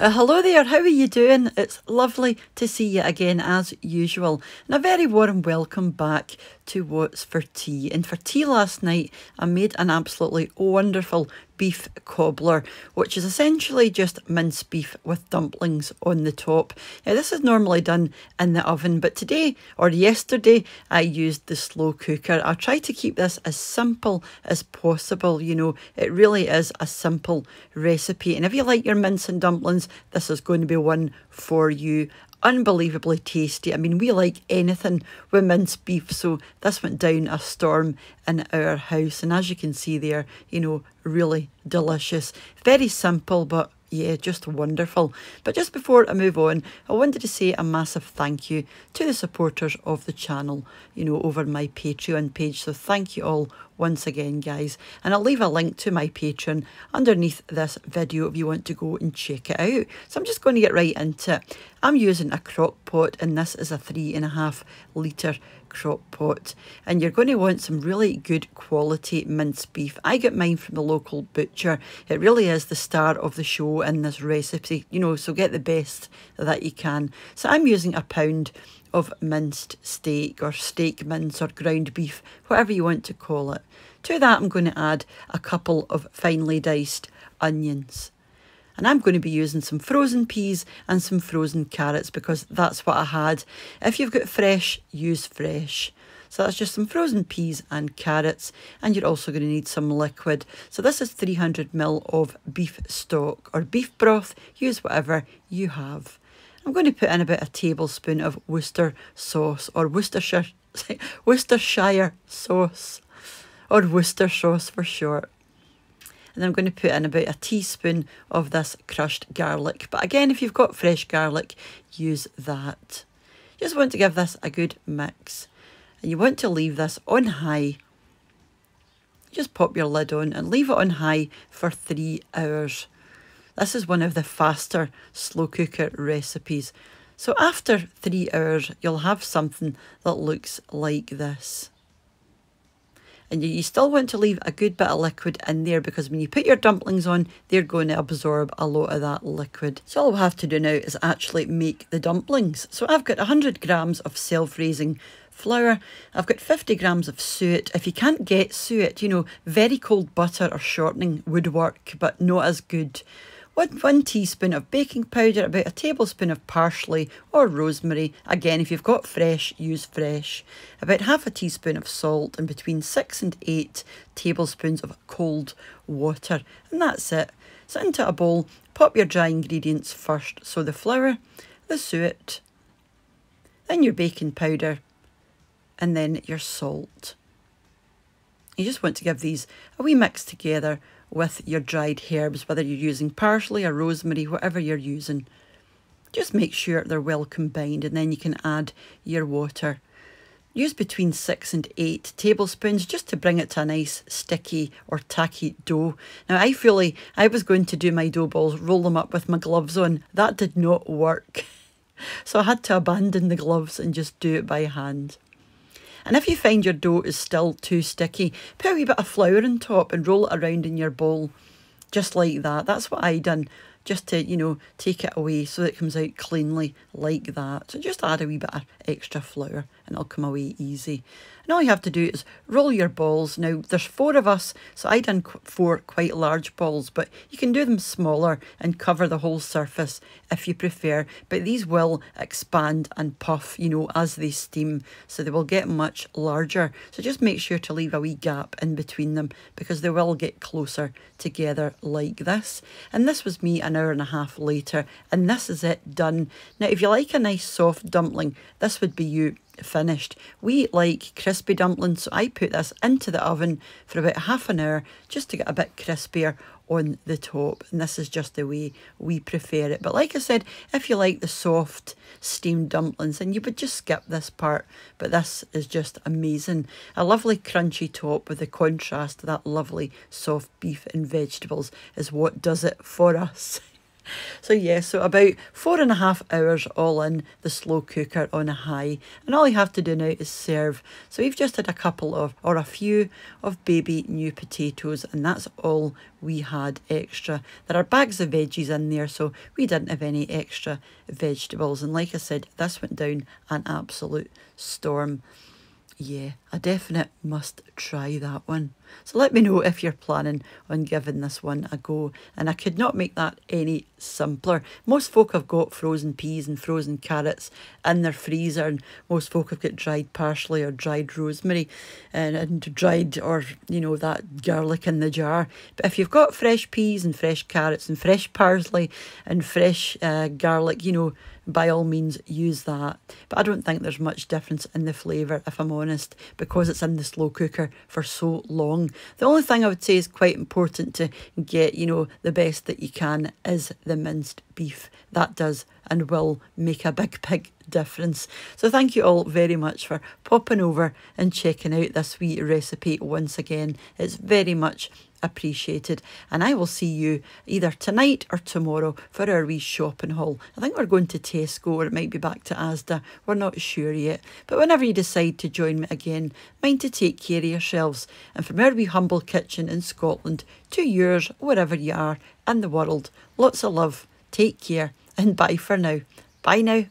Uh, hello there, how are you doing? It's lovely to see you again as usual, and a very warm welcome back to What's for Tea. And for tea last night, I made an absolutely wonderful beef cobbler, which is essentially just minced beef with dumplings on the top. Now, this is normally done in the oven, but today or yesterday I used the slow cooker. I try to keep this as simple as possible. You know, it really is a simple recipe. And if you like your mince and dumplings, this is going to be one for you unbelievably tasty. I mean, we like anything with minced beef, so this went down a storm in our house. And as you can see there, you know, really delicious. Very simple, but yeah, just wonderful. But just before I move on, I wanted to say a massive thank you to the supporters of the channel, you know, over my Patreon page. So thank you all once again, guys. And I'll leave a link to my Patreon underneath this video if you want to go and check it out. So I'm just going to get right into it. I'm using a crock pot and this is a three and a half litre crock pot and you're going to want some really good quality minced beef. I get mine from the local butcher. It really is the star of the show in this recipe, you know, so get the best that you can. So I'm using a pound of minced steak or steak mince or ground beef, whatever you want to call it. To that, I'm going to add a couple of finely diced onions. And I'm going to be using some frozen peas and some frozen carrots because that's what I had. If you've got fresh, use fresh. So that's just some frozen peas and carrots. And you're also going to need some liquid. So this is 300ml of beef stock or beef broth. Use whatever you have. I'm going to put in about a tablespoon of Worcester sauce or Worcestershire, Worcestershire sauce or Worcester sauce for short. And I'm going to put in about a teaspoon of this crushed garlic. But again, if you've got fresh garlic, use that. Just want to give this a good mix. And you want to leave this on high. Just pop your lid on and leave it on high for three hours. This is one of the faster slow cooker recipes. So after three hours, you'll have something that looks like this. And you still want to leave a good bit of liquid in there because when you put your dumplings on, they're going to absorb a lot of that liquid. So all we have to do now is actually make the dumplings. So I've got 100 grams of self-raising flour. I've got 50 grams of suet. If you can't get suet, you know, very cold butter or shortening would work, but not as good. 1, 1 teaspoon of baking powder, about a tablespoon of parsley or rosemary. Again, if you've got fresh, use fresh. About half a teaspoon of salt and between 6 and 8 tablespoons of cold water. And that's it. So into a bowl, pop your dry ingredients first. So the flour, the suet, then your baking powder, and then your salt. You just want to give these a wee mix together with your dried herbs, whether you're using parsley or rosemary, whatever you're using. Just make sure they're well combined and then you can add your water. Use between six and eight tablespoons just to bring it to a nice sticky or tacky dough. Now I fully, I was going to do my dough balls, roll them up with my gloves on. That did not work. So I had to abandon the gloves and just do it by hand. And if you find your dough is still too sticky, put a wee bit of flour on top and roll it around in your bowl, just like that. That's what I done, just to, you know, take it away so that it comes out cleanly like that. So just add a wee bit of extra flour and it'll come away easy. And all you have to do is roll your balls. Now, there's four of us, so I done four quite large balls, but you can do them smaller and cover the whole surface if you prefer. But these will expand and puff, you know, as they steam, so they will get much larger. So just make sure to leave a wee gap in between them because they will get closer together like this. And this was me an hour and a half later, and this is it done. Now, if you like a nice soft dumpling, this would be you finished. We like crispy dumplings, so I put this into the oven for about half an hour just to get a bit crispier on the top. And this is just the way we prefer it. But like I said, if you like the soft steamed dumplings, then you would just skip this part. But this is just amazing. A lovely crunchy top with the contrast to that lovely soft beef and vegetables is what does it for us. So yeah, so about four and a half hours all in the slow cooker on a high. And all you have to do now is serve. So we've just had a couple of, or a few of baby new potatoes and that's all we had extra. There are bags of veggies in there, so we didn't have any extra vegetables. And like I said, this went down an absolute storm yeah, a definite must try that one. So let me know if you're planning on giving this one a go. And I could not make that any simpler. Most folk have got frozen peas and frozen carrots in their freezer. And most folk have got dried parsley or dried rosemary and, and dried or, you know, that garlic in the jar. But if you've got fresh peas and fresh carrots and fresh parsley and fresh uh, garlic, you know, by all means use that. But I don't think there's much difference in the flavour, if I'm honest, because it's in the slow cooker for so long. The only thing I would say is quite important to get, you know, the best that you can is the minced beef. That does and will make a big, big difference. So thank you all very much for popping over and checking out this wee recipe once again. It's very much appreciated and I will see you either tonight or tomorrow for our wee shopping haul. I think we're going to Tesco or it might be back to Asda. We're not sure yet. But whenever you decide to join me again, mind to take care of yourselves and from our wee humble kitchen in Scotland to yours wherever you are in the world. Lots of love. Take care and bye for now. Bye now.